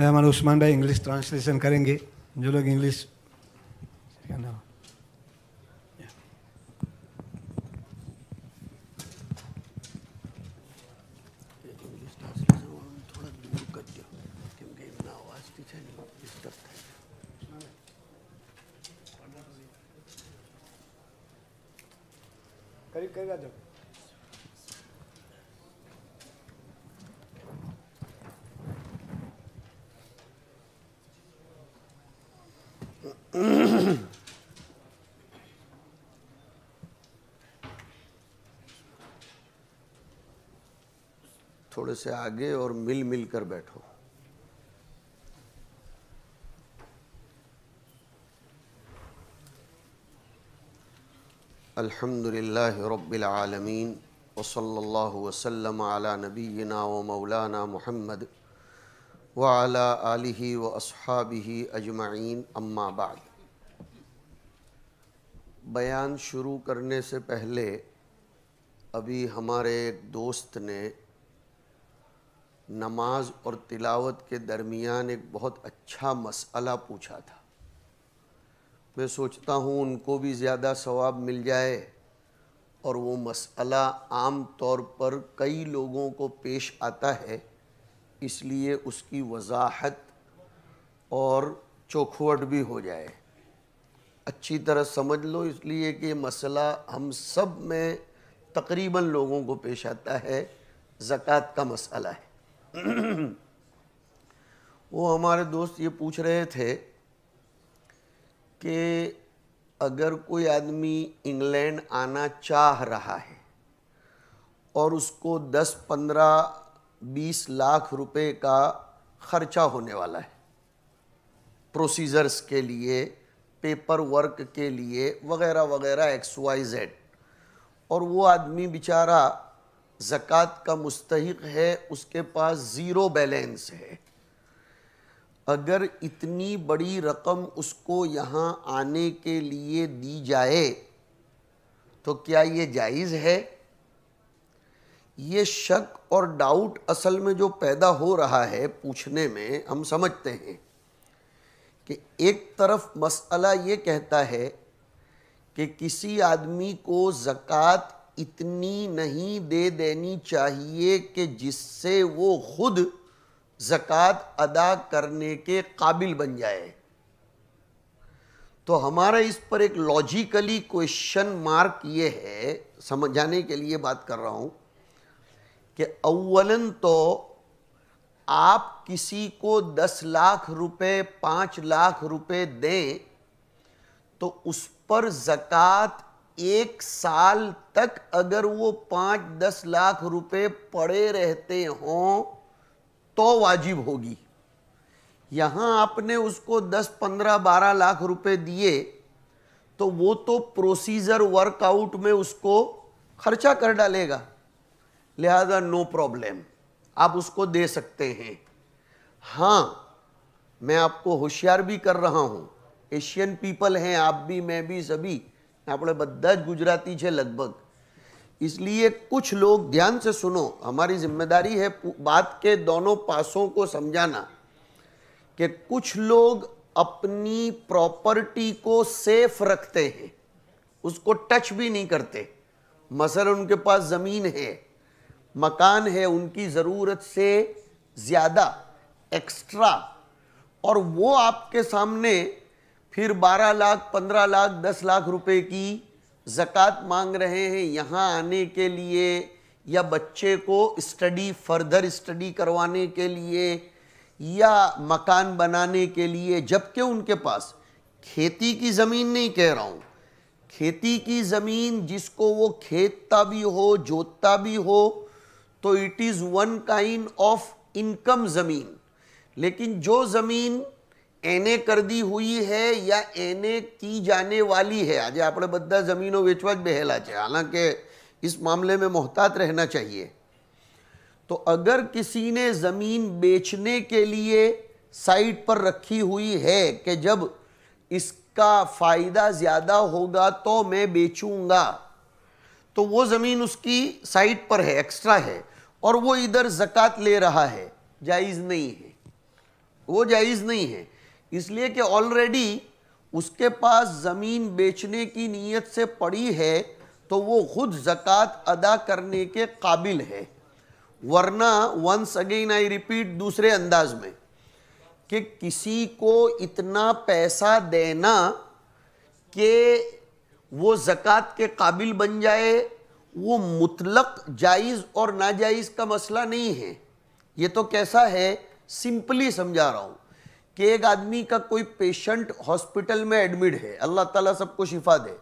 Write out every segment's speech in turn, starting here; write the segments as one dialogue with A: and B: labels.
A: मैं हमारे उस्मान भाई इंग्लिश ट्रांसलेशन करेंगे जो लोग इंग्लिश करीब करेगा जब से आगे और मिल मिल कर बैठो अल्हम्दुलिल्लाह रब्बिल आलमीन वसल्लल्लाहु वसल्लम अला नबीना व मौलाना मोहम्मद व अला आलिही व अस्हाबिही अजमाइन अम्मा बाद बयान शुरू करने से पहले अभी हमारे एक दोस्त ने नमाज और तिलावत के दरमियान एक बहुत अच्छा मसला पूछा था मैं सोचता हूँ उनको भी ज़्यादा सवाब मिल जाए और वो मसला आम तौर पर कई लोगों को पेश आता है इसलिए उसकी वजाहत और चौखवट भी हो जाए अच्छी तरह समझ लो इसलिए कि मसला हम सब में तकरीबन लोगों को पेश आता है ज़क़़त का मसला है वो हमारे दोस्त ये पूछ रहे थे कि अगर कोई आदमी इंग्लैंड आना चाह रहा है और उसको 10, 15, 20 लाख रुपए का खर्चा होने वाला है प्रोसीजर्स के लिए पेपर वर्क के लिए वगैरह वगैरह एक्स वाई जेड और वो आदमी बेचारा ज़क़़त का मुस्तक है उसके पास ज़ीरो बैलेंस है अगर इतनी बड़ी रकम उसको यहाँ आने के लिए दी जाए तो क्या ये जायज़ है ये शक और डाउट असल में जो पैदा हो रहा है पूछने में हम समझते हैं कि एक तरफ मसला ये कहता है कि किसी आदमी को ज़क़़त इतनी नहीं दे देनी चाहिए कि जिससे वो खुद ज़क़़त अदा करने के काबिल बन जाए तो हमारा इस पर एक लॉजिकली क्वेश्चन मार्क ये है समझाने के लिए बात कर रहा हूँ कि अव्वलन तो आप किसी को दस लाख रुपए पाँच लाख रुपए दें तो उस पर ज़क़़त एक साल तक अगर वो पांच दस लाख रुपए पड़े रहते हों तो वाजिब होगी यहां आपने उसको दस पंद्रह बारह लाख रुपए दिए तो वो तो प्रोसीजर वर्कआउट में उसको खर्चा कर डालेगा लिहाजा नो प्रॉब्लम आप उसको दे सकते हैं हाँ मैं आपको होशियार भी कर रहा हूं एशियन पीपल हैं आप भी मैं भी सभी आप बदाज गुजराती है लगभग इसलिए कुछ लोग ध्यान से सुनो हमारी जिम्मेदारी है बात के दोनों पासों को समझाना कि कुछ लोग अपनी प्रॉपर्टी को सेफ रखते हैं उसको टच भी नहीं करते मसल उनके पास ज़मीन है मकान है उनकी ज़रूरत से ज़्यादा एक्स्ट्रा और वो आपके सामने फिर 12 लाख 15 लाख 10 लाख रुपए की जक़ात मांग रहे हैं यहाँ आने के लिए या बच्चे को स्टडी फर्दर स्टडी करवाने के लिए या मकान बनाने के लिए जबकि उनके पास खेती की ज़मीन नहीं कह रहा हूँ खेती की ज़मीन जिसको वो खेतता भी हो जोतता भी हो तो it is one kind of income ज़मीन लेकिन जो ज़मीन एने कर दी हुई है या एने की जाने वाली है आज आप बदा जमीनों वेचवाज बेहेला है हालांकि इस मामले में मोहतात रहना चाहिए तो अगर किसी ने ज़मीन बेचने के लिए साइट पर रखी हुई है कि जब इसका फ़ायदा ज़्यादा होगा तो मैं बेचूंगा तो वो ज़मीन उसकी साइट पर है एक्स्ट्रा है और वो इधर जक़ात ले रहा है जायज़ नहीं है वो जायज़ नहीं है इसलिए कि ऑलरेडी उसके पास ज़मीन बेचने की नीयत से पड़ी है तो वो खुद ज़क़़त अदा करने के काबिल है वरना वंस अगेन आई रिपीट दूसरे अंदाज में कि किसी को इतना पैसा देना कि वो ज़क़़त के काबिल बन जाए वो मुतलक जायज़ और नाजायज़ का मसला नहीं है ये तो कैसा है सिंपली समझा रहा हूँ कि एक आदमी का कोई पेशेंट हॉस्पिटल में एडमिट है अल्लाह ताला सबको शिफा दे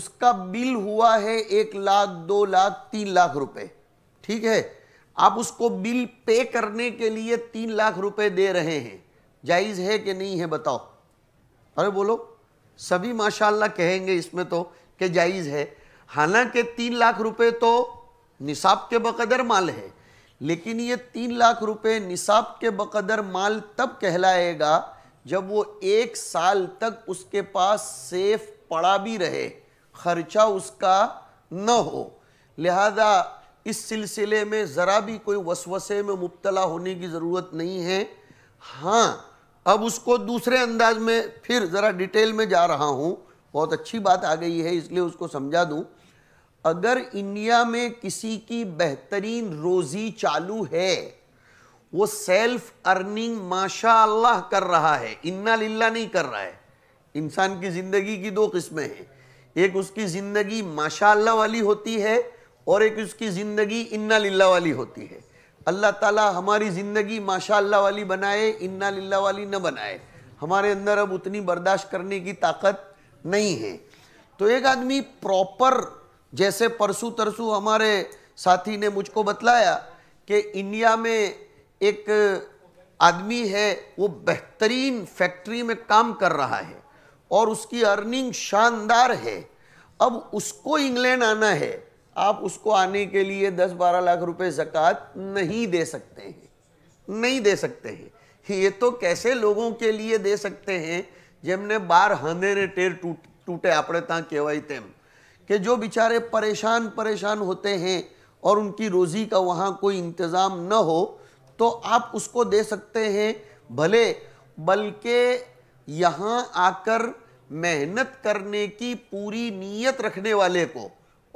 A: उसका बिल हुआ है एक लाख दो लाख तीन लाख रुपए ठीक है आप उसको बिल पे करने के लिए तीन लाख रुपए दे रहे हैं जायज़ है कि नहीं है बताओ अरे बोलो सभी माशाल्लाह कहेंगे इसमें तो कि जायज़ है हालांकि तीन लाख रुपए तो निसाब के बकदर माल है लेकिन ये तीन लाख रुपए निसाब के बकदर माल तब कहलाएगा जब वो एक साल तक उसके पास सेफ पड़ा भी रहे खर्चा उसका न हो लिहाजा इस सिलसिले में ज़रा भी कोई वसवसे में मुबतला होने की ज़रूरत नहीं है हाँ अब उसको दूसरे अंदाज में फिर ज़रा डिटेल में जा रहा हूँ बहुत अच्छी बात आ गई है इसलिए उसको समझा दूँ अगर इंडिया में किसी की बेहतरीन रोजी चालू है वो सेल्फ अर्निंग माशा अल्लाह कर रहा है इन्ना लिल्ला नहीं कर रहा है इंसान की ज़िंदगी की दो किस्में हैं एक उसकी ज़िंदगी माशा अल्लाह वाली होती है और एक उसकी ज़िंदगी इन्ना लिल्ला वाली होती है अल्लाह ताला हमारी ज़िंदगी माशा वाली बनाए इन्ना लिल्ला वाली न बनाए हमारे अंदर अब उतनी बर्दाश्त करने की ताकत नहीं है तो एक आदमी प्रॉपर जैसे परसू तरसू हमारे साथी ने मुझको बतलाया कि इंडिया में एक आदमी है वो बेहतरीन फैक्ट्री में काम कर रहा है और उसकी अर्निंग शानदार है अब उसको इंग्लैंड आना है आप उसको आने के लिए 10-12 लाख रुपए ज़क़़त नहीं दे सकते हैं नहीं दे सकते हैं ये तो कैसे लोगों के लिए दे सकते हैं जमने बार હંદે ने टेर टूटे अपने ત્યાં कहवाई तेम कि जो बेचारे परेशान परेशान होते हैं और उनकी रोज़ी का वहाँ कोई इंतज़ाम न हो तो आप उसको दे सकते हैं भले बल्कि यहाँ आकर मेहनत करने की पूरी नीयत रखने वाले को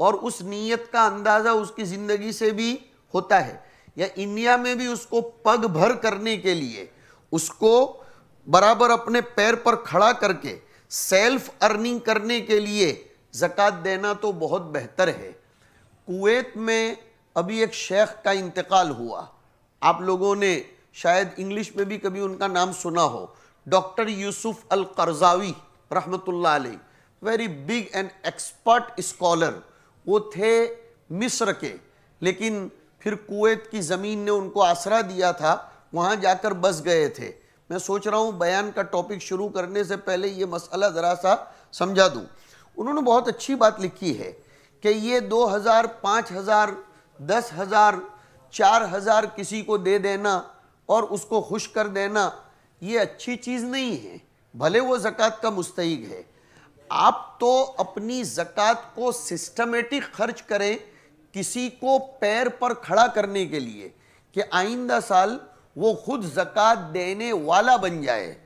A: और उस नीयत का अंदाज़ा उसकी ज़िंदगी से भी होता है या इंडिया में भी उसको पग भर करने के लिए उसको बराबर अपने पैर पर खड़ा करके सेल्फ अर्निंग करने के लिए जक़ात देना तो बहुत बेहतर है कुवैत में अभी एक शेख का इंतकाल हुआ आप लोगों ने शायद इंग्लिश में भी कभी उनका नाम सुना हो डॉक्टर यूसुफ अल करजावी रहमतुल्लाह अलैह very big and expert scholar वो थे मिस्र के लेकिन फिर कुवैत की ज़मीन ने उनको आसरा दिया था वहाँ जाकर बस गए थे मैं सोच रहा हूँ बयान का टॉपिक शुरू करने से पहले ये मसला ज़रा सा समझा दूँ उन्होंने बहुत अच्छी बात लिखी है कि ये दो हज़ार पाँच हज़ार दस हज़ार चार हज़ार किसी को दे देना और उसको खुश कर देना ये अच्छी चीज़ नहीं है भले वो ज़क़़त का मुस्तक है आप तो अपनी ज़क़़त को सिस्टमेटिक खर्च करें किसी को पैर पर खड़ा करने के लिए कि आइंदा साल वो खुद ज़क़़त देने वाला बन जाए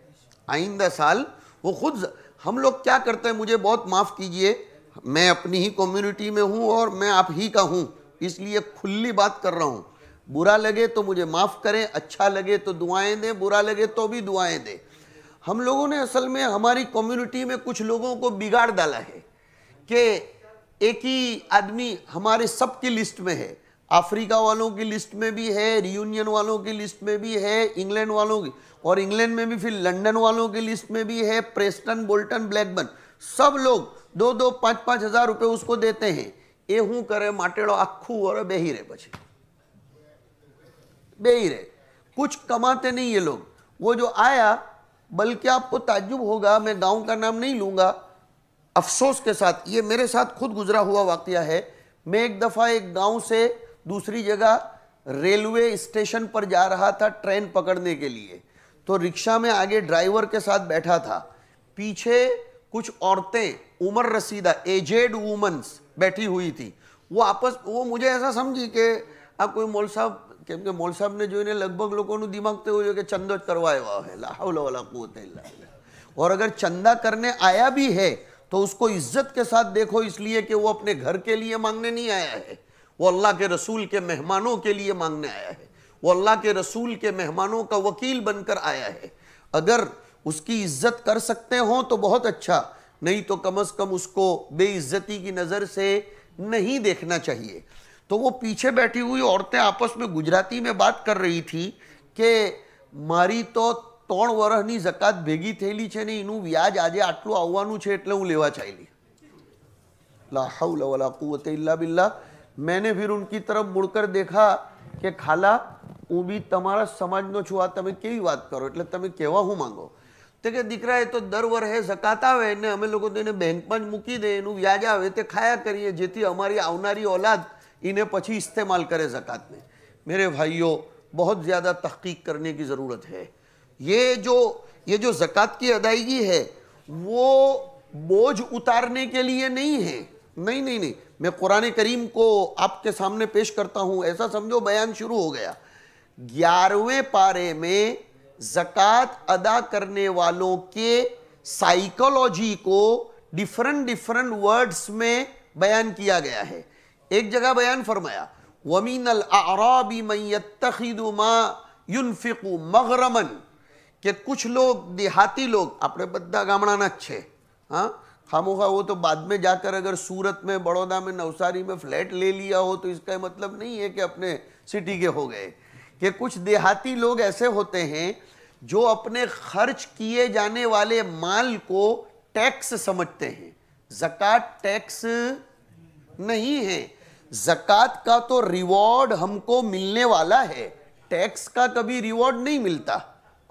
A: आइंदा साल वो खुद हम लोग क्या करते हैं मुझे बहुत माफ़ कीजिए मैं अपनी ही कम्युनिटी में हूँ और मैं आप ही का हूँ इसलिए खुली बात कर रहा हूँ बुरा लगे तो मुझे माफ़ करें अच्छा लगे तो दुआएं दें बुरा लगे तो भी दुआएं दें हम लोगों ने असल में हमारी कम्युनिटी में कुछ लोगों को बिगाड़ डाला है कि एक ही आदमी हमारे सब की लिस्ट में है अफ्रीका वालों की लिस्ट में भी है रियूनियन वालों की लिस्ट में भी है इंग्लैंड वालों की और इंग्लैंड में भी फिर लंदन वालों की लिस्ट में भी है प्रेस्टन बोल्टन ब्लैकबर्न सब लोग दो दो पाँच पाँच हज़ार रुपये उसको देते हैं એ હું કરે માટેડો આખું વર બે રહે પછી कुछ कमाते नहीं ये लोग वो जो आया बल्कि आपको ताजुब होगा मैं गांव का नाम नहीं लूँगा अफसोस के साथ ये मेरे साथ खुद गुजरा हुआ वाक्य है मैं एक दफ़ा एक गांव से दूसरी जगह रेलवे स्टेशन पर जा रहा था ट्रेन पकड़ने के लिए तो रिक्शा में आगे ड्राइवर के साथ बैठा था पीछे कुछ औरतें उमर रसीदा एजेड वूमन्स बैठी हुई थी वो आपस वो मुझे ऐसा समझी मोल साहब કોઈ के मोल साहब ने जो સાહેબને लगभग लोगों ने દિમાગ हुए એવું છે કે ચંદો है કરવા આવ્યા હે લાહવલા કુત और अगर चंदा करने आया भी है तो उसको इज्जत के साथ देखो इसलिए कि वो अपने घर के लिए मांगने नहीं आया है वो अल्लाह के रसूल के मेहमानों के लिए मांगने आया है वो अल्लाह के रसूल के मेहमानों का वकील बनकर आया है अगर उसकी इज्जत कर सकते हो तो बहुत अच्छा नहीं तो कम से कम उसको बेइज्जती की नज़र से नहीं देखना चाहिए तो वो पीछे बैठी हुई औरतें आपस में गुजराती में बात कर रही थी कि मारी तो ત્રણ वरहनी जकात भेगी થયેલી છે नहीं इनू व्याज આજે आटलू આવવાનું છે એટલે हूँ लेवा चाहिए લા હાઉલા વલા કુવતે ઇલ્લા બિલ્લા मैंने फिर उनकी तरफ मुड़कर देखा कि खाला ऊबी तुम्हारा समाज नो छुवा तुम्हें केवी बात करो એટલે તમે કેવા હું માંગો તે કે દીકરા એ તો દર વર્ષે જકાત આવે ને અમે લોકો તેને બેંકમાં મૂકી દે એનું વ્યાજ આવે તે ખાયા કરીએ જેથી અમારી આવનારી ઓલાદ ઈને પછી ઇસ્તેમાલ કરે જકાત ને میرے ભાઈઓ બહુત જ્યાદા તહકીક કરને કી જરૂરત હે યે જો યે જો જકાત કી અદાઈગી હે વો બોજ ઉતારને કે લિયે નહીં હે નહીં નહીં નહીં मैं कुरान करीम को आपके सामने पेश करता हूँ ऐसा समझो बयान शुरू हो गया ग्यारहवें पारे में ज़क़़त अदा करने वालों के साइकोलॉजी को डिफरेंट डिफरेंट वर्ड्स में बयान किया गया है एक जगह बयान फरमाया वमीन अराबी मैतमा मगरमन के कुछ लोग देहाती लोग अपने बदा गामा જ हाँ खामोखा वो तो बाद में जाकर अगर सूरत में बड़ौदा में नवसारी में फ्लैट ले लिया हो तो इसका मतलब नहीं है कि अपने सिटी के हो गए कि कुछ देहाती लोग ऐसे होते हैं जो अपने खर्च किए जाने वाले माल को टैक्स समझते हैं जक़ात टैक्स नहीं है जक़ात का तो रिवॉर्ड हमको मिलने वाला है टैक्स का कभी रिवॉर्ड नहीं मिलता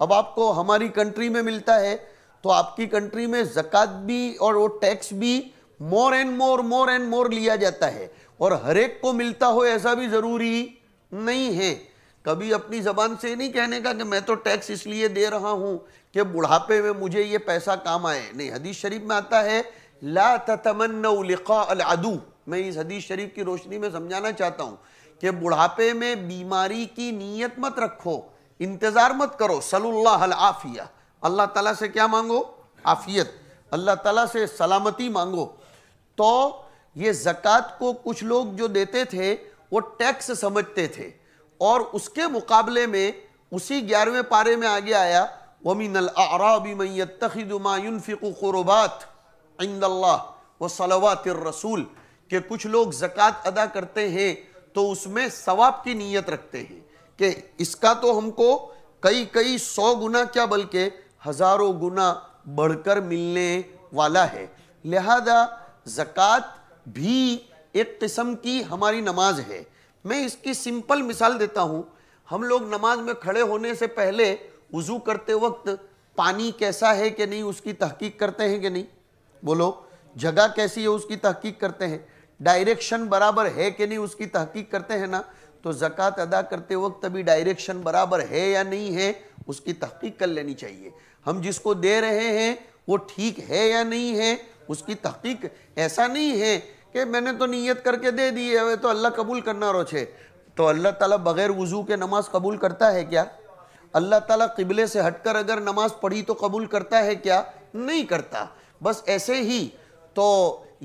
A: अब आपको हमारी कंट्री में मिलता है तो आपकी कंट्री में जक़ात भी और वो टैक्स भी more and more more and more लिया जाता है और हर एक को मिलता हो ऐसा भी ज़रूरी नहीं है कभी अपनी ज़बान से नहीं कहने का कि मैं तो टैक्स इसलिए दे रहा हूँ कि बुढ़ापे में मुझे ये पैसा काम आए नहीं हदीस शरीफ में आता है ला अल अदू मैं इस हदीस शरीफ की रोशनी में समझाना चाहता हूँ कि बुढ़ापे में बीमारी की नीयत मत रखो इंतज़ार मत करो सल्ला आफिया अल्लाह ताला से क्या मांगो आफियत अल्लाह ताला से सलामती मांगो तो ये ज़क़़त को कुछ लोग जो देते थे वो टैक्स समझते थे और उसके मुकाबले में उसी ग्यारहवें पारे में आगे आया वमिनल आराबी मैत तखिदमायुनफ़िकुरबात इंदल्ला व सलावात रसूल के कुछ लोग ज़क़़त अदा करते हैं तो उसमें सवाब की नीयत रखते हैं कि इसका तो हमको कई कई सौ गुना क्या बल्कि हज़ारों गुना बढ़कर मिलने वाला है लिहाजा ज़क़़त भी एक किस्म की हमारी नमाज है मैं इसकी सिंपल मिसाल देता हूँ हम लोग नमाज में खड़े होने से पहले वज़ू करते वक्त पानी कैसा है कि नहीं उसकी तहकीक करते हैं कि नहीं बोलो जगह कैसी है उसकी तहकीक करते हैं डायरेक्शन बराबर है कि नहीं उसकी तहकीक करते हैं ना तो ज़क़़त अदा करते वक्त अभी डायरेक्शन बराबर है या नहीं है उसकी तहकीक कर लेनी चाहिए हम जिसको दे रहे हैं वो ठीक है या नहीं है उसकी तहकीक ऐसा नहीं है कि मैंने तो नीयत करके दे दी है तो अल्लाह कबूल करना रोचे तो अल्लाह ताला बग़ैर वज़ू के नमाज़ कबूल करता है क्या अल्लाह ताला किबले से हटकर अगर नमाज़ पढ़ी तो कबूल करता है क्या नहीं करता बस ऐसे ही तो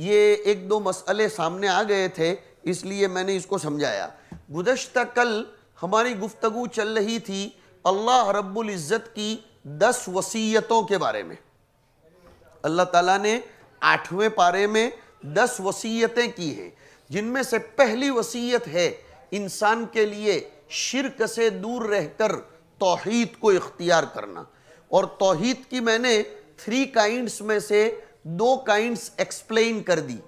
A: ये एक दो मसले सामने आ गए थे इसलिए मैंने इसको समझाया गुजशत कल हमारी गुफ्तगु चल रही थी अल्लाह रब्बुल इज़्ज़त की दस वसीयतों के बारे में अल्लाह ताला ने आठवें पारे में दस वसीयतें की हैं जिनमें से पहली वसीयत है इंसान के लिए शिरक से दूर रहकर तोहहीद को इख्तियार करना और तोहहीद की मैंने थ्री काइंड्स में से दो काइंड्स एक्सप्लेन कर दी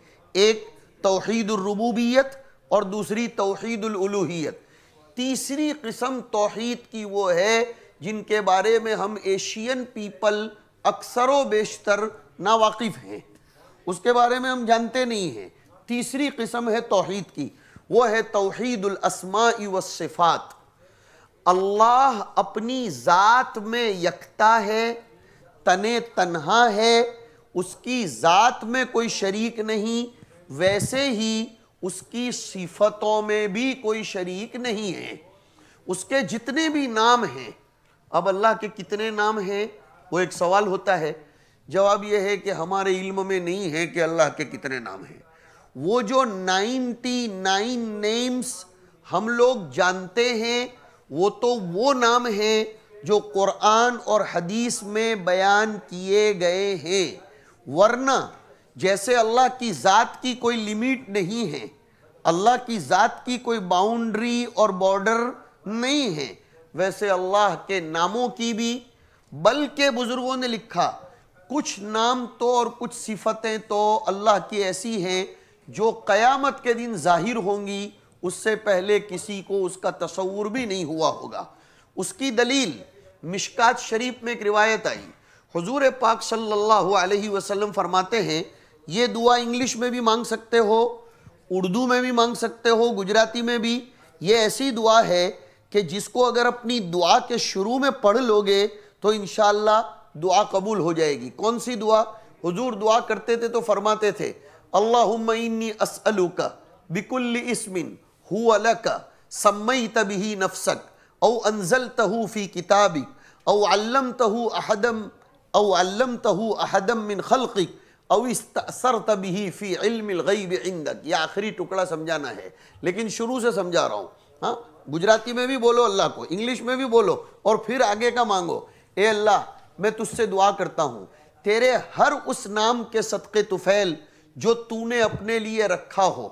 A: एक तोहहीदरबूबियत और दूसरी तोहहीदलूहियत तीसरी किस्म तोहीद की वो है जिनके बारे में हम एशियन पीपल अक्सर बेशतर नावाकिफ़ हैं उसके बारे में हम जानते नहीं हैं तीसरी किस्म है तोहद की वो है तोहदुलसमा वफ़ात अल्लाह अपनी ज़ात में यकता है तने तन्हा है उसकी ज़ात में कोई शरीक नहीं वैसे ही उसकी सिफतों में भी कोई शरीक नहीं है उसके जितने भी नाम हैं अब अल्लाह के कितने नाम हैं वो एक सवाल होता है जवाब ये है कि हमारे इल्म में नहीं है कि अल्लाह के कितने नाम हैं वो जो 99 नेम्स हम लोग जानते हैं वो तो वो नाम हैं जो कुरान और हदीस में बयान किए गए हैं वरना जैसे अल्लाह की ज़ात की कोई लिमिट नहीं है अल्लाह की ज़ात की कोई बाउंड्री और बॉर्डर नहीं है वैसे अल्लाह के नामों की भी बल्कि बुज़ुर्गों ने लिखा कुछ नाम तो और कुछ सिफतें तो अल्लाह की ऐसी हैं जो क़यामत के दिन ज़ाहिर होंगी उससे पहले किसी को उसका तस्वूर भी नहीं हुआ होगा उसकी दलील मिशकात शरीफ में एक रिवायत आई हुजूर पाक सल्लल्लाहु अलैहि वसल्लम फरमाते हैं ये दुआ इंग्लिश में भी मांग सकते हो उर्दू में भी मांग सकते हो गुजराती में भी ये ऐसी दुआ है कि जिसको अगर अपनी दुआ के शुरू में पढ़ लोगे तो इन दुआ कबूल हो जाएगी कौन सी दुआ हुजूर दुआ करते थे तो फरमाते थे अल्लाहुम्मइन्नी असअलुका नफसक औ फी औ अहदम औ अल्लमतहू अहदम मिन खल्क़िक औ तबी फी इल्मिल इंदक आखिरी टुकड़ा समझाना है लेकिन शुरू से समझा रहा हूँ हाँ गुजराती में भी बोलो अल्लाह को इंग्लिश में भी बोलो और फिर आगे का मांगो ए अल्लाह मैं तुझसे दुआ करता हूँ तेरे हर उस नाम के सदक़े तुफ़ैल जो तूने अपने लिए रखा हो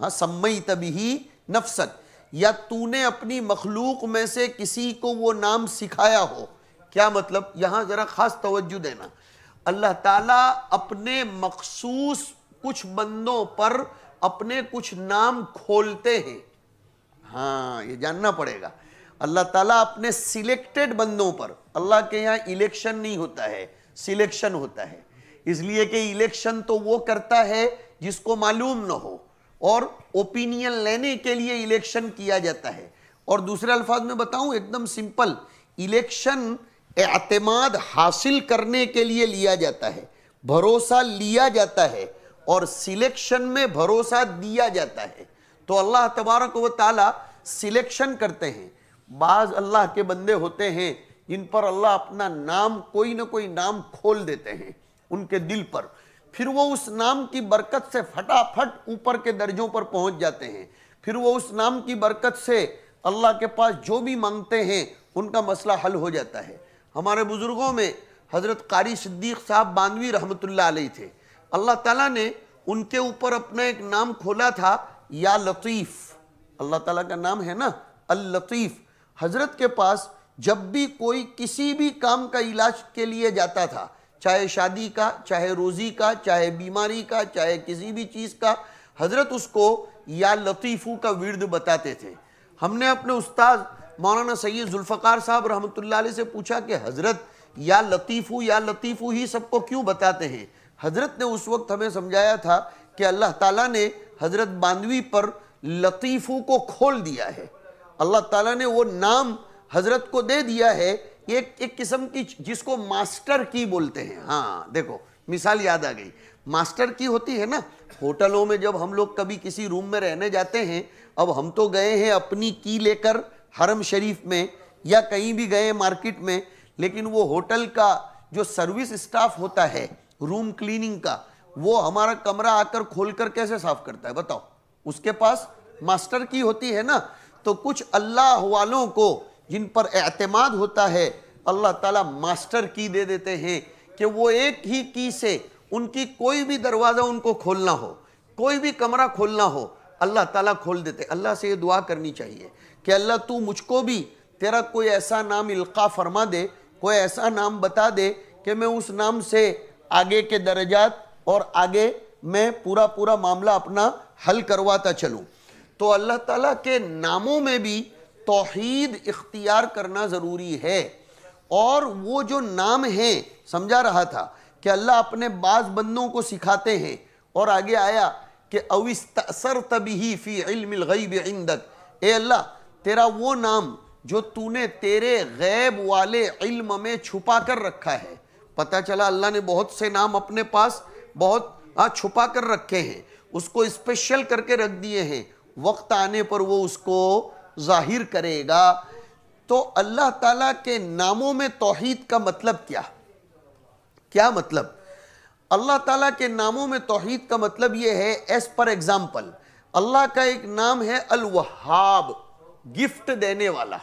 A: हाँ सम्मई तभी नफसत या तूने अपनी मखलूक में से किसी को वो नाम सिखाया हो क्या मतलब यहाँ ज़रा ख़ास तवज्जो देना अल्लाह ताला अपने मखसूस कुछ बंदों पर अपने कुछ नाम खोलते हैं हाँ ये जानना पड़ेगा अल्लाह ताला अपने सिलेक्टेड बंदों पर अल्लाह के यहाँ इलेक्शन नहीं होता है सिलेक्शन होता है इसलिए कि इलेक्शन तो वो करता है जिसको मालूम ना हो और ओपिनियन लेने के लिए इलेक्शन किया जाता है और दूसरे अल्फाज में बताऊं एकदम सिंपल इलेक्शन एतमाद हासिल करने के लिए लिया जाता है भरोसा लिया जाता है और सिलेक्शन में भरोसा दिया जाता है तो अल्लाह तबारक व ताला सिलेक्शन करते हैं बाज़ अल्लाह के बंदे होते हैं जिन पर अल्लाह अपना नाम कोई ना कोई नाम खोल देते हैं उनके दिल पर फिर वो उस नाम की बरकत से फटाफट ऊपर के दर्जों पर पहुंच जाते हैं फिर वो उस नाम की बरकत से अल्लाह के पास जो भी मांगते हैं उनका मसला हल हो जाता है हमारे बुज़ुर्गों में हज़रत कारी सिद्दीक साहब बानवी रहमतुल्लाह अलैह थे अल्लाह ताला ने उनके ऊपर अपना एक नाम खोला था या लतीफ़ अल्लाह ताला का नाम है ना अल लतीफ़ हज़रत के पास जब भी कोई किसी भी काम का इलाज के लिए जाता था चाहे शादी का चाहे रोज़ी का चाहे बीमारी का चाहे किसी भी चीज़ का हज़रत उसको या लतीफ़ू का विर्द बताते थे हमने अपने उस्ताद मौलाना सैद जुल्फकार साहब रहमत से पूछा कि हज़रत या लतीफ़ू या लतीफ़ू ही सबको क्यों बताते हैं हज़रत ने उस वक्त हमें समझाया था कि अल्लाह ताला ने हज़रत बांधवी पर लतीफ़ों को खोल दिया है अल्लाह ताला ने वो नाम हज़रत को दे दिया है ये एक किस्म की जिसको मास्टर की बोलते हैं हाँ देखो मिसाल याद आ गई मास्टर की होती है ना होटलों में जब हम लोग कभी किसी रूम में रहने जाते हैं अब हम तो गए हैं अपनी की लेकर हरम शरीफ में या कहीं भी गए मार्केट में लेकिन वो होटल का जो सर्विस स्टाफ होता है रूम क्लीनिंग का वो हमारा कमरा आकर खोलकर कैसे साफ करता है बताओ उसके पास मास्टर की होती है ना तो कुछ अल्लाह वालों को जिन पर एतमाद होता है अल्लाह ताला मास्टर की दे देते हैं कि वो एक ही की से उनकी कोई भी दरवाज़ा उनको खोलना हो कोई भी कमरा खोलना हो अल्लाह ताला खोल देते अल्लाह से ये दुआ करनी चाहिए कि अल्लाह तू मुझको भी तेरा कोई ऐसा नाम इल्का फरमा दे कोई ऐसा नाम बता दे कि मैं उस नाम से आगे के दर्जात और आगे मैं पूरा पूरा मामला अपना हल करवाता चलूँ तो अल्लाह ताला के नामों में भी तोहीद इख्तियार करना ज़रूरी है और वो जो नाम हैं समझा रहा था कि अल्लाह अपने बाज़ बंदों को सिखाते हैं और आगे आया कि अविस्तर तभी फ़ी इल्मगैब इंदक ए अल्लाह तेरा वो नाम जो तूने तेरे गैब वाले इल्म में छुपा कर रखा है पता चला अल्लाह ने बहुत से नाम अपने पास बहुत आ, हाँ, छुपा कर रखे हैं उसको स्पेशल करके रख दिए हैं वक्त आने पर वो उसको जाहिर करेगा तो अल्लाह ताला के नामों में तोहहीद का मतलब क्या क्या मतलब अल्लाह ताला के नामों में तोहहीद का मतलब ये है एस पर एग्जाम्पल अल्लाह का एक नाम है अल वहाब गिफ्ट देने वाला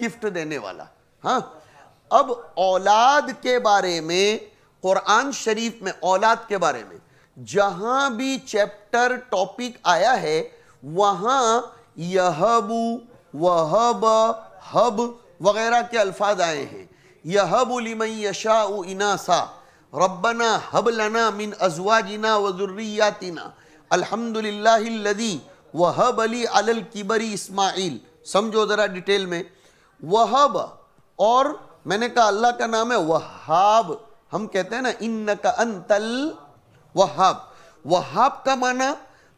A: गिफ्ट देने वाला हाँ अब औलाद के बारे में कुरान शरीफ में औलाद के बारे में जहां भी चैप्टर टॉपिक आया है वहां यहबू वहब हब वगैरह के अल्फाज आए हैं यहबुलमन यशा इनासा रब्बना हब लना मिन अजवाजिना वजुर्रियातिना अल्हम्दुलिल्लाहिल्लज़ी वहब अली अलल किबरी इस्माइल समझो ज़रा डिटेल में वहब और मैंने कहा अल्लाह का नाम है वहाब हम कहते हैं ना इन का अंतल वहाब वहाब का माना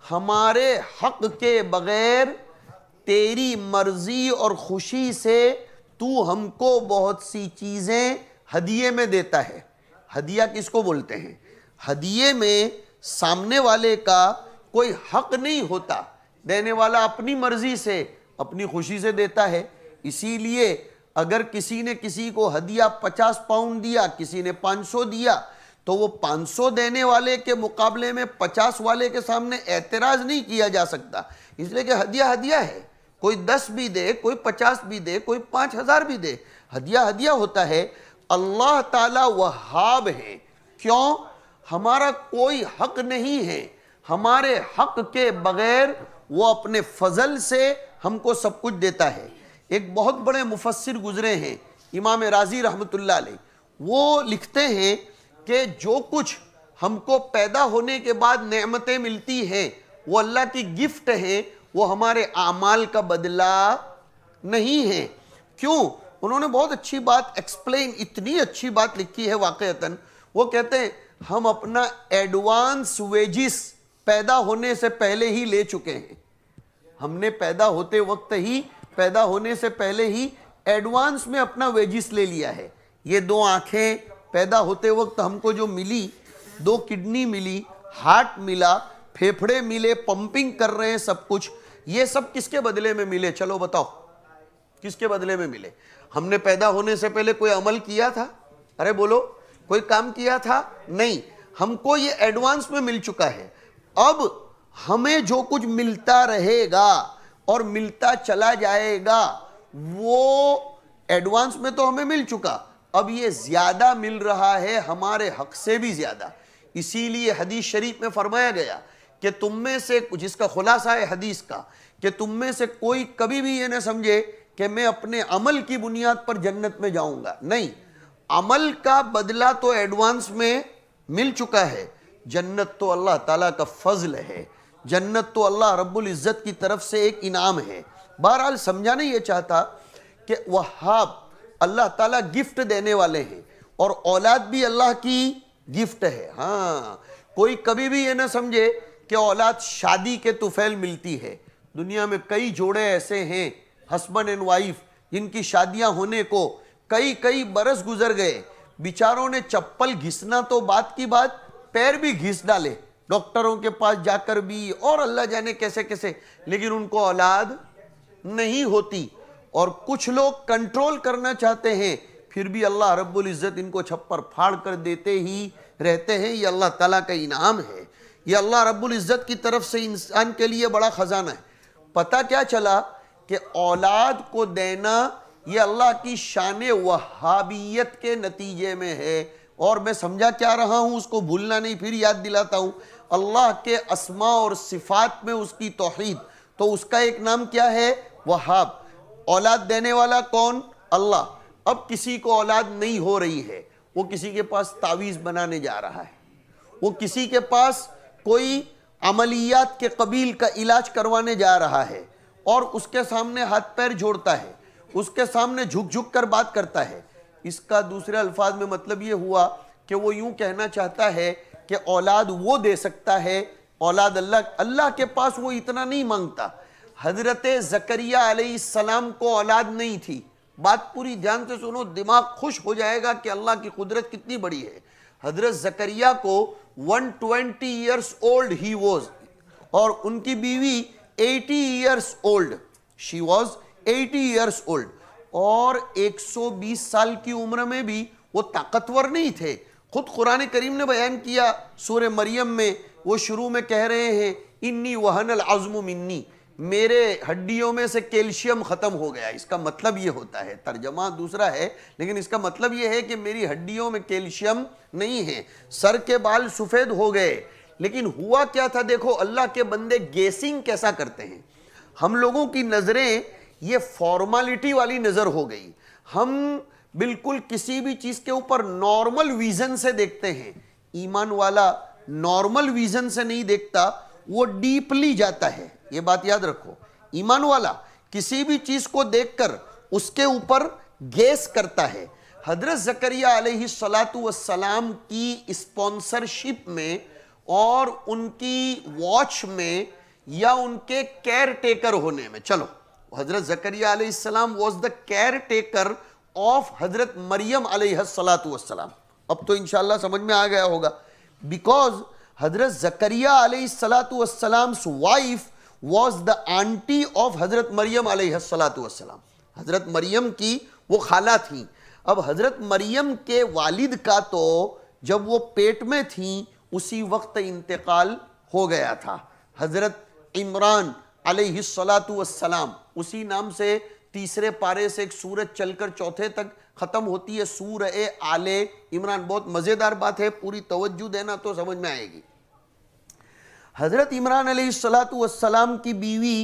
A: हमारे हक के बगैर तेरी मर्जी और खुशी से तू हमको बहुत सी चीज़ें हदिये में देता है हदिया किसको बोलते हैं हदिये में सामने वाले का कोई हक नहीं होता देने वाला अपनी मर्जी से अपनी खुशी से देता है इसीलिए अगर किसी ने किसी को हदिया पचास पाउंड दिया किसी ने पाँच सौ दिया तो वो पाँच सौ देने वाले के मुकाबले में पचास वाले के सामने एतराज़ नहीं किया जा सकता इसलिए कि हदिया हदिया है कोई दस भी दे कोई पचास भी दे कोई पाँच हजार भी दे हदिया हदिया होता है अल्लाह ताला वहाब है क्यों हमारा कोई हक नहीं है हमारे हक के बगैर वो अपने फजल से हमको सब कुछ देता है एक बहुत बड़े मुफसर गुजरे हैं इमाम राजी रहमतुल्ला वो लिखते हैं कि जो कुछ हमको पैदा होने के बाद नमतें मिलती हैं वो अल्लाह की गिफ्ट है वो हमारे आमाल का बदला नहीं है क्यों उन्होंने बहुत अच्छी बात एक्सप्लेन इतनी अच्छी बात लिखी है वाक वो कहते हैं हम अपना एडवांस वेजिस पैदा होने से पहले ही ले चुके हैं हमने पैदा होते वक्त ही पैदा होने से पहले ही एडवांस में अपना वेजिस ले लिया है ये दो आंखें पैदा होते वक्त हमको जो मिली दो किडनी मिली हार्ट मिला फेफड़े मिले पंपिंग कर रहे हैं सब कुछ ये सब किसके बदले में मिले चलो बताओ किसके बदले में मिले हमने पैदा होने से पहले कोई अमल किया था अरे बोलो कोई काम किया था नहीं हमको ये एडवांस में मिल चुका है अब हमें जो कुछ मिलता रहेगा और मिलता चला जाएगा वो एडवांस में तो हमें मिल चुका अब ये ज्यादा मिल रहा है हमारे हक से भी ज्यादा इसीलिए हदीस शरीफ में फरमाया गया कि तुम में से जिसका खुलासा है हदीस का कि तुम में से कोई कभी भी ये ना समझे कि मैं अपने अमल की बुनियाद पर जन्नत में जाऊंगा नहीं अमल का बदला तो एडवांस में मिल चुका है जन्नत तो अल्लाह ताला का फजल है जन्नत तो अल्लाह रब्बुल इज़्ज़त की तरफ से एक इनाम है बहरहाल समझाना ये चाहता कि वहाब अल्लाह ताला गिफ्ट देने वाले हैं और औलाद भी अल्लाह की गिफ्ट है हाँ कोई कभी भी ये ना समझे कि औलाद शादी के तुफैल मिलती है दुनिया में कई जोड़े ऐसे हैं हस्बैंड एंड वाइफ जिनकी शादियाँ होने को कई कई बरस गुजर गए बिचारों ने चप्पल घिसना तो बात की बात पैर भी घिस डाले डॉक्टरों के पास जाकर भी और अल्लाह जाने कैसे कैसे लेकिन उनको औलाद नहीं होती और कुछ लोग कंट्रोल करना चाहते हैं फिर भी अल्लाह रब्बुल इज़्ज़त इनको छप्पर फाड़ कर देते ही रहते हैं ये अल्लाह ताला का इनाम है ये अल्लाह रब्बुल इज़्ज़त की तरफ से इंसान के लिए बड़ा ख़जाना है पता क्या चला कि औलाद को देना ये अल्लाह की शान वहाबियत के नतीजे में है और मैं समझा क्या रहा हूँ उसको भूलना नहीं फिर याद दिलाता हूँ अल्लाह के असमा और सिफात में उसकी तोहद तो उसका एक नाम क्या है वहाब औलाद देने वाला कौन अल्लाह अब किसी को औलाद नहीं हो रही है वो किसी के पास तावीज़ बनाने जा रहा है वो किसी के पास कोई अमलियात के कबील का इलाज करवाने जा रहा है और उसके सामने हाथ पैर जोड़ता है उसके सामने झुक झुक कर बात करता है इसका दूसरे अल्फाज में मतलब ये हुआ कि वो यूँ कहना चाहता है कि औलाद वो दे सकता है औलाद अल्लाह अल्लाह के पास वो इतना नहीं मांगता हजरत जकरिया सलाम को औलाद नहीं थी बात पूरी ध्यान से सुनो दिमाग खुश हो जाएगा कि अल्लाह की कुदरत कितनी बड़ी है हजरत जकरिया को 120 twenty years old he was और उनकी बीवी 80 years old she was 80 years old और 120 साल की उम्र में भी वो ताकतवर नहीं थे ख़ुद कुरान करीम ने बयान किया सूर मरियम में वो शुरू में कह रहे हैं इन्नी वहन आज़म इन्नी मेरे हड्डियों में से कैल्शियम ख़त्म हो गया इसका मतलब ये होता है तर्जमा दूसरा है लेकिन इसका मतलब ये है कि मेरी हड्डियों में कैल्शियम नहीं है सर के बाल सफ़ेद हो गए लेकिन हुआ क्या था देखो अल्लाह के बंदे गेसिंग कैसा करते हैं हम लोगों की नज़रें ये फॉर्मालिटी वाली नज़र हो गई हम बिल्कुल किसी भी चीज के ऊपर नॉर्मल विजन से देखते हैं ईमान वाला नॉर्मल विजन से नहीं देखता वो डीपली जाता है ये बात याद रखो ईमान वाला किसी भी चीज को देखकर उसके ऊपर गेस करता है हजरत जकरिया सलाम की स्पॉन्सरशिप में और उनकी वॉच में या उनके केयर टेकर होने में चलो हजरत जकरिया सलाम was the caretaker of हजरत मरियम सलाम अब तो इनशाला समझ में आ गया होगा बिकॉज हजरत जकरिया सलातुसलाम्स wife was the aunty of हजरत मरियम सलातुसलाम हजरत मरियम की वो खाला थी अब हजरत मरियम के वालिद का तो जब वो पेट में थी उसी वक्त इंतकाल हो गया था हजरत इमरान सलातुसलाम उसी नाम से तीसरे पारे से एक सूरज चलकर चौथे तक ख़त्म होती है सूर ए आले इमरान बहुत मज़ेदार बात है पूरी तवज्जो देना तो समझ में आएगी हज़रत इमरान सलाम की बीवी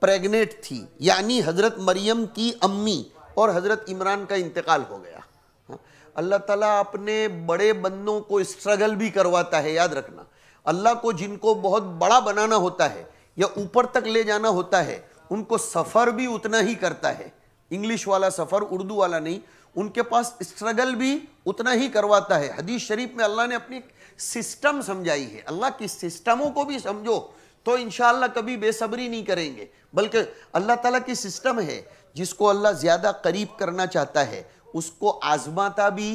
A: प्रेग्नेंट थी यानी हज़रत मरियम की अम्मी और हज़रत इमरान का इंतकाल हो गया हाँ, अल्लाह ताला अपने बड़े बंदों को स्ट्रगल भी करवाता है याद रखना अल्लाह को जिनको बहुत बड़ा बनाना होता है या ऊपर तक ले जाना होता है उनको सफ़र भी उतना ही करता है इंग्लिश वाला सफ़र उर्दू वाला नहीं उनके पास स्ट्रगल भी उतना ही करवाता है हदीस शरीफ में अल्लाह ने अपनी सिस्टम समझाई है अल्लाह की सिस्टमों को भी समझो तो इन कभी बेसब्री नहीं करेंगे बल्कि अल्लाह ताला की सिस्टम है जिसको अल्लाह ज़्यादा करीब करना चाहता है उसको आजमाता भी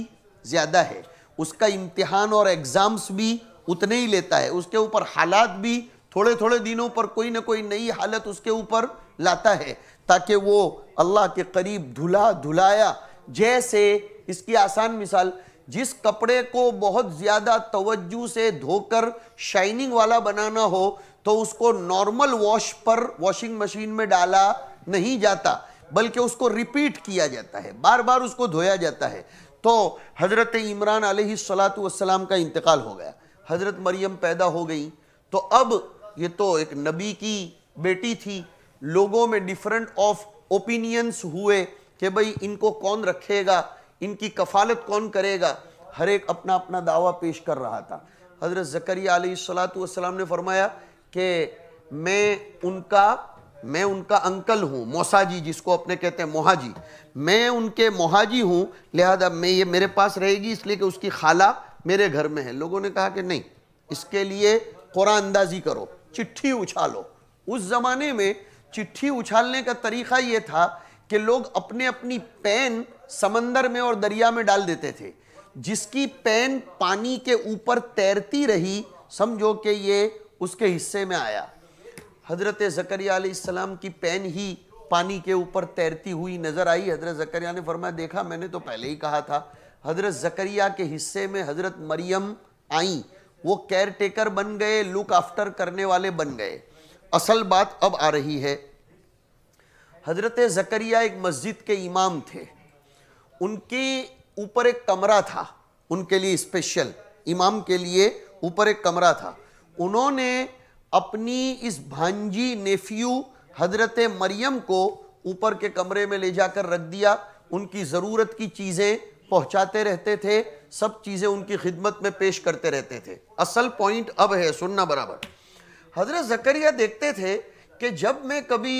A: ज़्यादा है उसका इम्तिहान और एग्ज़ाम्स भी उतने ही लेता है उसके ऊपर हालात भी थोड़े थोड़े दिनों पर कोई ना कोई नई हालत उसके ऊपर लाता है ताकि वो अल्लाह के करीब धुला धुलाया जैसे इसकी आसान मिसाल जिस कपड़े को बहुत ज़्यादा तवज्जो से धोकर शाइनिंग वाला बनाना हो तो उसको नॉर्मल वॉश पर वॉशिंग मशीन में डाला नहीं जाता बल्कि उसको रिपीट किया जाता है बार बार उसको धोया जाता है तो हज़रत इमरान आलतम का इंतकाल हो गया हज़रत मरियम पैदा हो गई तो अब ये तो एक नबी की बेटी थी लोगों में डिफरेंट ऑफ ओपिनियंस हुए कि भाई इनको कौन रखेगा इनकी कफालत कौन करेगा हर एक अपना अपना दावा पेश कर रहा था हज़रत जकरिया सलाम ने फरमाया कि मैं उनका मैं उनका अंकल हूँ मोसाजी जिसको अपने कहते हैं मोहाजी मैं उनके मोहाजी हूँ लिहाजा मैं ये मेरे पास रहेगी इसलिए कि उसकी खाला मेरे घर में है लोगों ने कहा कि नहीं इसके लिए कुरानंदाजी करो चिट्ठी उछालो उस ज़माने में चिट्ठी उछालने का तरीका ये था कि लोग अपने अपनी पेन समंदर में और दरिया में डाल देते थे जिसकी पेन पानी के ऊपर तैरती रही समझो कि ये उसके हिस्से में आया हज़रत ज़करिया की पेन ही पानी के ऊपर तैरती हुई नज़र आई हज़रत ज़करिया ने फरमाया देखा मैंने तो पहले ही कहा था हज़रत ज़करिया के हिस्से में हज़रत मरियम आई वो केयर टेकर बन गए लुक आफ्टर करने वाले बन गए असल बात अब आ रही है हजरत जकरिया एक मस्जिद के इमाम थे उनके ऊपर एक कमरा था उनके लिए स्पेशल इमाम के लिए ऊपर एक कमरा था उन्होंने अपनी इस भांजी नेफ्यू हजरत मरियम को ऊपर के कमरे में ले जाकर रख दिया उनकी ज़रूरत की चीज़ें पहुंचाते रहते थे सब चीज़ें उनकी खिदमत में पेश करते रहते थे असल पॉइंट अब है सुनना बराबर हजरत जकरिया देखते थे कि जब मैं कभी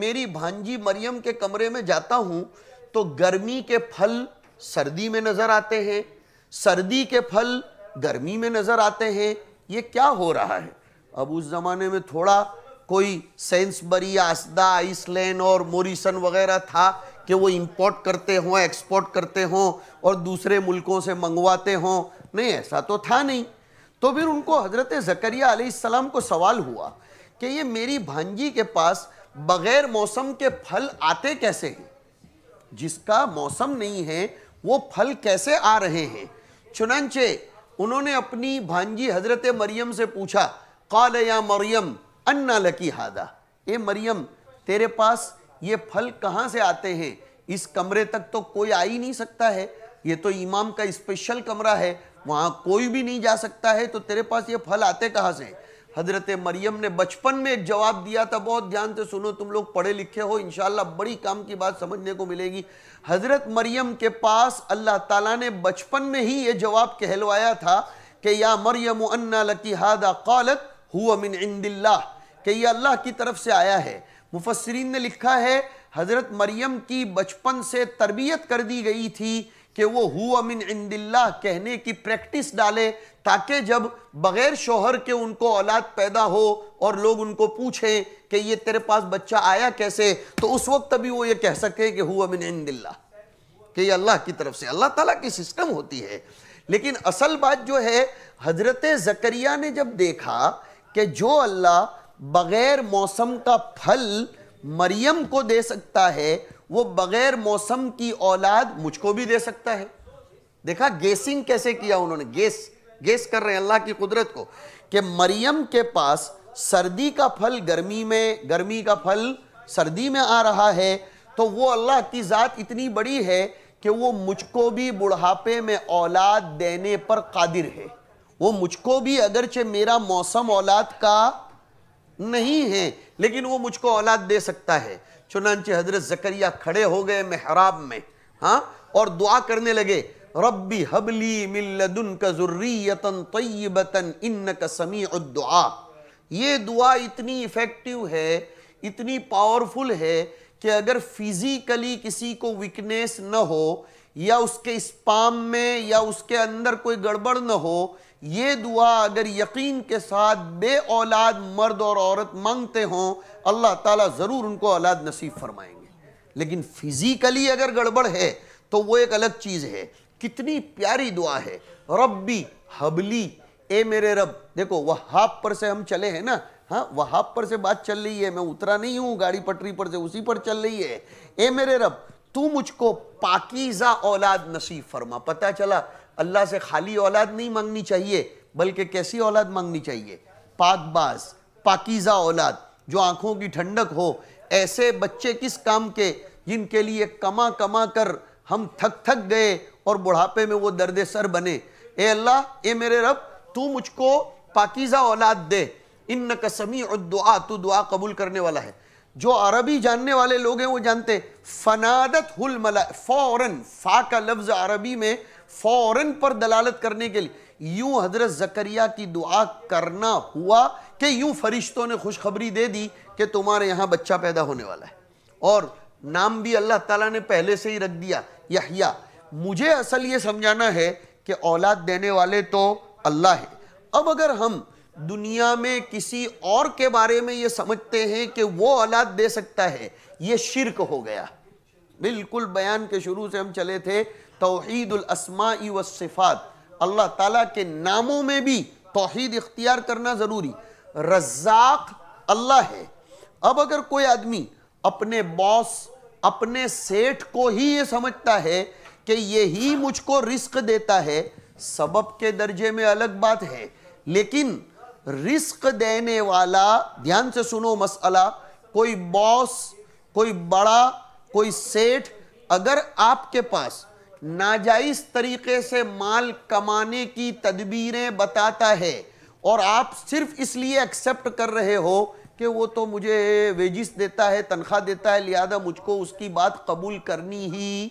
A: मेरी भांजी मरियम के कमरे में जाता हूँ तो गर्मी के फल सर्दी में नज़र आते हैं सर्दी के फल गर्मी में नज़र आते हैं ये क्या हो रहा है अब उस ज़माने में थोड़ा कोई सेंसबरी आसदा आइसलैंड और मोरिसन वगैरह था कि वो इंपोर्ट करते हों एक्सपोर्ट करते हों और दूसरे मुल्कों से मंगवाते हों नहीं ऐसा तो था नहीं तो फिर उनको हज़रत ज़करिया सलाम को सवाल हुआ कि ये मेरी भांजी के पास बग़ैर मौसम के फल आते कैसे हैं जिसका मौसम नहीं है वो फल कैसे आ रहे हैं चुनचे उन्होंने अपनी भांजी हज़रत मरियम से पूछा काल या मरियम अन्ना लकी हादा ए मरियम तेरे पास ये फल कहाँ से आते हैं इस कमरे तक तो कोई आ ही नहीं सकता है ये तो इमाम का स्पेशल कमरा है वहाँ कोई भी नहीं जा सकता है तो तेरे पास ये फल आते कहाँ से हजरत मरियम ने बचपन में एक जवाब दिया था बहुत ध्यान से सुनो तुम लोग पढ़े लिखे हो इनशाला बड़ी काम की बात समझने को मिलेगी हजरत मरियम के पास अल्लाह ताला ने बचपन में ही ये जवाब कहलवाया था कि या मरियम अन्ना लकी हादा कौलत हुआ कि यह अल्लाह की तरफ से आया है मुफसरीन ने लिखा है हज़रत मरियम की बचपन से तरबियत कर दी गई थी कि वो हुआ मिन इंदिल्ला कहने की प्रैक्टिस डाले ताकि जब बगैर शोहर के उनको औलाद पैदा हो और लोग उनको पूछें कि ये तेरे पास बच्चा आया कैसे तो उस वक्त भी वो ये कह सके कि हुआ मिन इंदिल्ला कि ये अल्लाह की तरफ से अल्लाह ताला की सिस्टम होती है लेकिन असल बात जो है हजरत जकरिया ने जब देखा कि जो अल्लाह बगैर मौसम का फल मरियम को दे सकता है वो बगैर मौसम की औलाद मुझको भी दे सकता है देखा गेसिंग कैसे किया उन्होंने गेस गेस कर रहे हैं अल्लाह की कुदरत को कि मरियम के पास सर्दी का फल गर्मी में गर्मी का फल सर्दी में आ रहा है तो वो अल्लाह की ज़ात इतनी बड़ी है कि वो मुझको भी बुढ़ापे में औलाद देने पर कादिर है वो मुझको भी अगरचे मेरा मौसम औलाद का नहीं है लेकिन वो मुझको औलाद दे सकता है चुनानचे हजरत जकरिया खड़े हो गए मेहराब में हाँ और दुआ करने लगे रब्बी हबली मिल्लदुन का जुर्रियतन तयबतन इन का समी दुआ ये दुआ इतनी इफ़ेक्टिव है इतनी पावरफुल है कि अगर फिजिकली किसी को वीकनेस न हो या उसके स्पाम में या उसके अंदर कोई गड़बड़ न हो ये दुआ अगर यकीन के साथ बे औलाद मर्द और औरत मांगते हों अल्लाह ताला ज़रूर उनको औलाद नसीब फरमाएंगे लेकिन फिज़िकली अगर गड़बड़ है तो वो एक अलग चीज़ है कितनी प्यारी दुआ है रब्बी हबली ए मेरे रब देखो वह पर से हम चले हैं ना हाँ वहाँ पर से बात चल रही है मैं उतरा नहीं हूँ गाड़ी पटरी पर से उसी पर चल रही है ए मेरे रब तू मुझको पाकिज़ा औलाद नसीब फरमा पता चला अल्लाह से खाली औलाद नहीं मांगनी चाहिए बल्कि कैसी औलाद मांगनी चाहिए पाकबाज पाकिज़ा औलाद जो आंखों की ठंडक हो ऐसे बच्चे किस काम के जिनके लिए कमा कमा कर हम थक थक गए और बुढ़ापे में वो दर्द सर बने ए अल्लाह ए मेरे रब तू मुझको पाकिज़ा औलाद दे इन न कसमी और दुआ तू दुआ कबूल करने वाला है जो अरबी जानने वाले लोग हैं वो जानते फनादत हुल मला फ़ौरन फ़ा का लफ्ज़ अरबी में फ़ौरन पर दलालत करने के लिए यूं हजरत जकरिया की दुआ करना हुआ कि यूं फरिश्तों ने खुशखबरी दे दी कि तुम्हारे यहाँ बच्चा पैदा होने वाला है और नाम भी अल्लाह ताला ने पहले से ही रख दिया यहिया मुझे असल ये समझाना है कि औलाद देने वाले तो अल्लाह है अब अगर हम दुनिया में किसी और के बारे में ये समझते हैं कि वो औलाद दे सकता है ये शिरक हो गया बिल्कुल बयान के शुरू से हम चले थे तोहदुलसमा व सिफ़ात अल्लाह ताला के नामों में भी तोहद इख्तियार करना ज़रूरी रज़ाक अल्लाह है अब अगर कोई आदमी अपने बॉस अपने सेठ को ही ये समझता है कि यही मुझको रिस्क देता है सबब के दर्जे में अलग बात है लेकिन रिस्क देने वाला ध्यान से सुनो मसला कोई बॉस कोई बड़ा कोई सेठ अगर आपके पास नाजायज तरीके से माल कमाने की तदबीरें बताता है और आप सिर्फ इसलिए एक्सेप्ट कर रहे हो कि वो तो मुझे वेजिस देता है तनख्वाह देता है लिहाजा मुझको उसकी बात कबूल करनी ही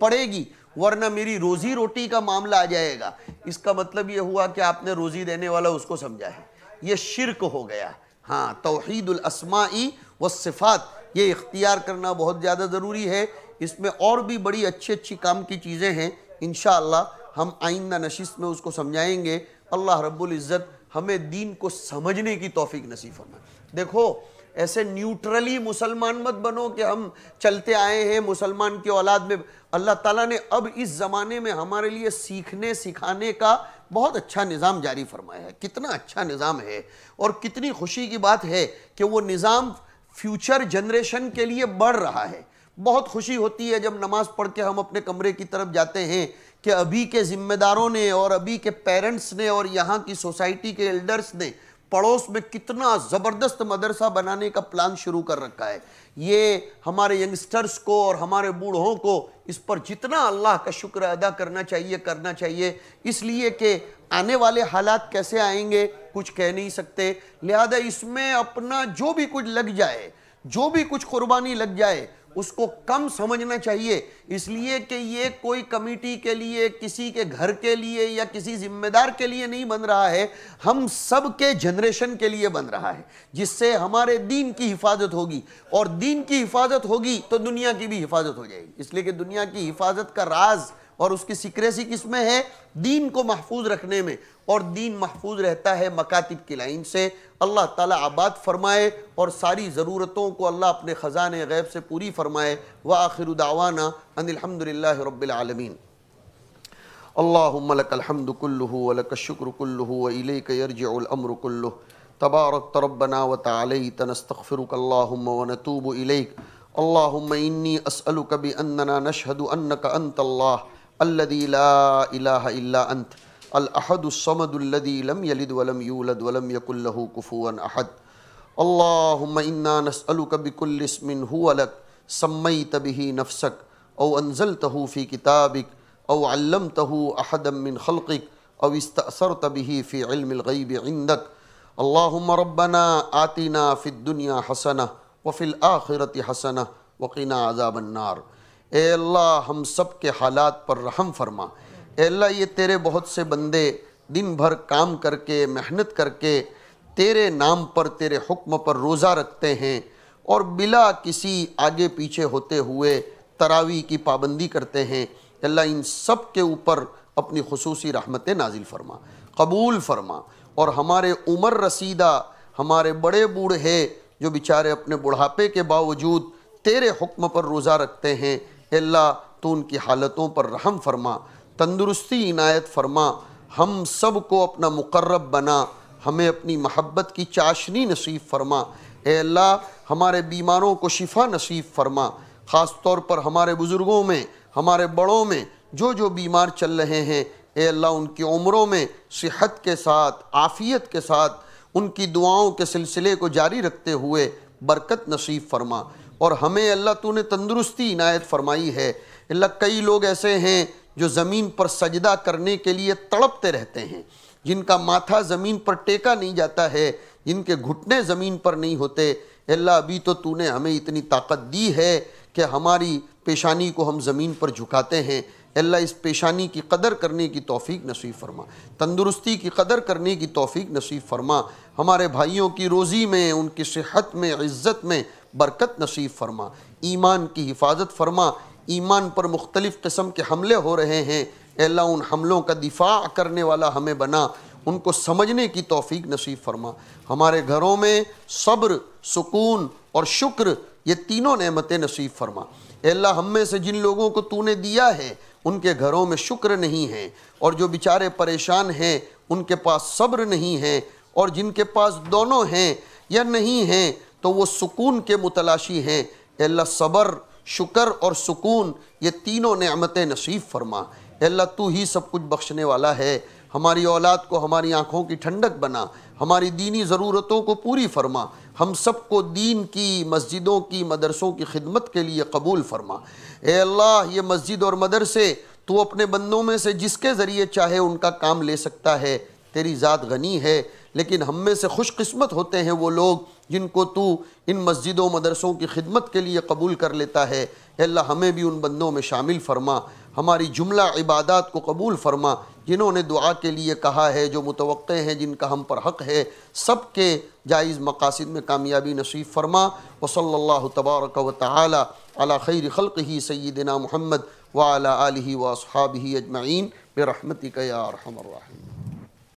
A: पड़ेगी वरना मेरी रोज़ी रोटी का मामला आ जाएगा इसका मतलब ये हुआ कि आपने रोज़ी देने वाला उसको समझा है ये शिरक हो गया हाँ तोहीदुलसमाई व सिफ़ात ये इख्तियार करना बहुत ज़्यादा ज़रूरी है इसमें और भी बड़ी अच्छी अच्छी काम की चीज़ें हैं इन हम आइंदा नशिस्त में उसको समझाएंगे अल्लाह रब्ज़त हमें दीन को समझने की तोफ़ी नसीब फरमाए देखो ऐसे न्यूट्रली मुसलमान मत बनो कि हम चलते आए हैं मुसलमान की औलाद में अल्लाह ताला ने अब इस ज़माने में हमारे लिए सीखने सिखाने का बहुत अच्छा निज़ाम जारी फरमाया है कितना अच्छा निज़ाम है और कितनी खुशी की बात है कि वो निज़ाम फ्यूचर जनरेशन के लिए बढ़ रहा है बहुत खुशी होती है जब नमाज़ पढ़ के हम अपने कमरे की तरफ जाते हैं कि अभी के ज़िम्मेदारों ने और अभी के पेरेंट्स ने और यहाँ की सोसाइटी के एल्डर्स ने पड़ोस में कितना ज़बरदस्त मदरसा बनाने का प्लान शुरू कर रखा है ये हमारे यंगस्टर्स को और हमारे बूढ़ों को इस पर जितना अल्लाह का शुक्र अदा करना चाहिए करना चाहिए इसलिए कि आने वाले हालात कैसे आएंगे कुछ कह नहीं सकते लिहाजा इसमें अपना जो भी कुछ लग जाए जो भी कुछ कुर्बानी लग जाए उसको कम समझना चाहिए इसलिए कि ये कोई कमेटी के लिए किसी के घर के लिए या किसी जिम्मेदार के लिए नहीं बन रहा है हम सब के जनरेशन के लिए बन रहा है जिससे हमारे दीन की हिफाजत होगी और दीन की हिफाजत होगी तो दुनिया की भी हिफाजत हो जाएगी इसलिए कि दुनिया की हिफाजत का राज और उसकी सिक्रेसी किस में है दीन को महफूज रखने में और दीन महफूज रहता है मकातब की लाइन से अल्लाह ताला आबाद फरमाए और सारी ज़रूरतों को अल्लाह अपने ख़जाने गैब से पूरी फरमाए व आखिर दावाना अनिलहमदिल्ला रबालमीन अल्लाकलहमदुल्लकशुक्रकुल्लकयरजमरकुल्ल तबारक तरबना व ताली तनस्तफ़िरकल्लातूब इलैक اللهم इन्नी असअलुक बि نشهد नशहदु अन्नक الله الذي لا इलाहा इल्ला अंत अलहदुलसमदुल्लम यलिद वलम यूलद वलम यकुल्लहू कुफुअन अहद अल्लाहुम्म इन्ना नसअलुक बिकुल इस्मिन हु अलक सम्मई तबिही नफसक औ अनजल तहू फ़ी किताबिक औ अल्लम तहू अहदम मिन खलक़िक औ इसतर तबिही फ़ी इल्मिलग़ैब इंदक अल्लाहुम्म रब्बना आतिना फ़िद दुनिया हसना वफ़िल आखिरत हसना वकीना अजाबन्नार ए अल्लाह हम सब के हालात पर रहम फरमा अल्लाह ये तेरे बहुत से बंदे दिन भर काम करके मेहनत करके तेरे नाम पर तेरे हुक्म पर रोज़ा रखते हैं और बिला किसी आगे पीछे होते हुए तरावी की पाबंदी करते हैं अल्लाह इन सब के ऊपर अपनी खसूस रहमत नाजिल फरमा कबूल फरमा और हमारे उम्र रसीदा हमारे बड़े बूढ़े जो बेचारे अपने बुढ़ापे के बावजूद तेरे हुक्म पर रोज़ा रखते हैं अल्लाह तो उनकी हालतों पर रहम फरमा तंदुरुस्ती इनायत फरमा हम सब को अपना मुकर्रब बना हमें अपनी महब्बत की चाशनी नसीब फरमा अल्लाह हमारे बीमारों को शिफा नसीब फरमा ख़ास तौर पर हमारे बुज़ुर्गों में हमारे बड़ों में जो जो बीमार चल रहे हैं अल्लाह उनकी उम्रों में सेहत के साथ आफ़ियत के साथ उनकी दुआओं के सिलसिले को जारी रखते हुए बरकत नसीब फरमा और हमें अल्लाह तूने तंदुरुस्ती इनायत फरमाई है अल्लाह कई लोग ऐसे हैं जो ज़मीन पर सजदा करने के लिए तड़पते रहते हैं जिनका माथा ज़मीन पर टेका नहीं जाता है जिनके घुटने ज़मीन पर नहीं होते अल्लाह अभी तो तूने हमें इतनी ताकत दी है कि हमारी पेशानी को हम ज़मीन पर झुकाते हैं अल्लाह इस पेशानी की कदर करने की तौफीक नसीब फरमा तंदुरुस्ती की कदर करने की तौफीक नसीब फरमा हमारे भाइयों की रोज़ी में उनकी सेहत में इज़्ज़त में बरकत नसीब फरमा ईमान की हिफाजत फरमा ईमान पर मुख्तलिफ़ कस्म के हमले हो रहे हैं अल्लाह उन हमलों का दिफा करने वाला हमें बना उनको समझने की तोफ़ी नसीब फरमा हमारे घरों में सब्र सुकून और शुक्र ये तीनों नमतें नसीब फरमा अल्लाह हम में से जिन लोगों को तूने दिया है उनके घरों में शुक्र नहीं है और जो बेचारे परेशान हैं उनके पास सब्र नहीं है और जिनके पास दोनों हैं या नहीं हैं तो वो सुकून के मुतलाशी हैं अल्लाह सब्र शुक्र और सुकून ये तीनों नमतें नसीब फरमा अल्लाह तू ही सब कुछ बख्शने वाला है हमारी औलाद को हमारी आँखों की ठंडक बना हमारी दीनी ज़रूरतों को पूरी फरमा हम सब को दीन की मस्जिदों की मदरसों की खिदमत के लिए कबूल फरमा ए अल्लाह ये मस्जिद और मदरसे तो अपने बंदों में से जिसके ज़रिए चाहे उनका काम ले सकता है तेरी ज़ात गनी है लेकिन हम में से खुशकस्मत होते हैं वो लोग जिनको तू इन मस्जिदों मदरसों की खिदमत के लिए कबूल कर लेता है अल्लाह हमें भी उन बंदों में शामिल फरमा हमारी जुमला इबादत को कबूल फरमा जिन्होंने दुआ के लिए कहा है जो मुतव हैं जिनका हम पर हक़ है सब के जायज़ मकासद में कामयाबी नसीब फरमा व तबारक व अला खैर खल्क ही सैदना महमद व वसहाब अजमाइन बरहमत या रहमर